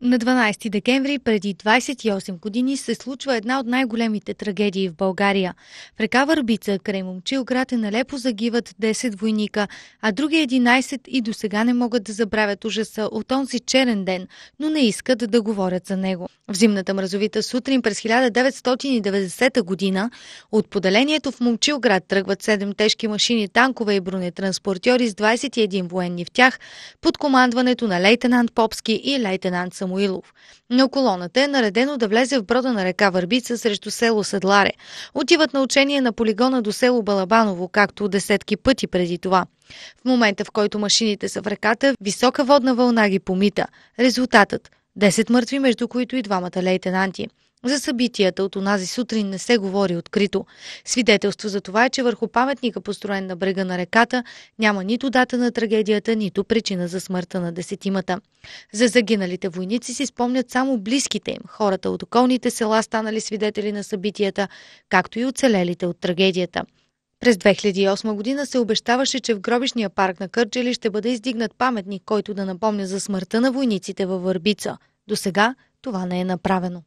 На 12 декември преди 28 години се случва една от най-големите трагедии в България. В река Върбица, край Момчилград, е налепо загиват 10 войника, а други 11 и до сега не могат да забравят ужаса от онзи черен ден, но не искат да говорят за него. В зимната мразовита сутрин през 1990 година от поделението в Момчилград тръгват 7 тежки машини, танкове и бронетранспортьори с 21 военни в тях под командването на лейтенант Попски и лейтенант Самуил. Самуилов. На колоната е наредено да влезе в брода на река Върбица срещу село Седларе. Отиват на учение на полигона до село Балабаново, както десетки пъти преди това. В момента, в който машините са в реката, висока водна вълна ги помита. Резултатът 10 мъртви, между които и двамата лейтенанти. За събитията от онази сутрин не се говори открито. Свидетелство за това е, че върху паметника, построен на брега на реката, няма нито дата на трагедията, нито причина за смъртта на десетимата. За загиналите войници си спомнят само близките им, хората от околните села станали свидетели на събитията, както и оцелелите от трагедията. През 2008 година се обещаваше, че в гробишния парк на Кърджели ще бъде издигнат паметник, който да напомня за смъртта на войниците във Върбица – до сега това не е направено.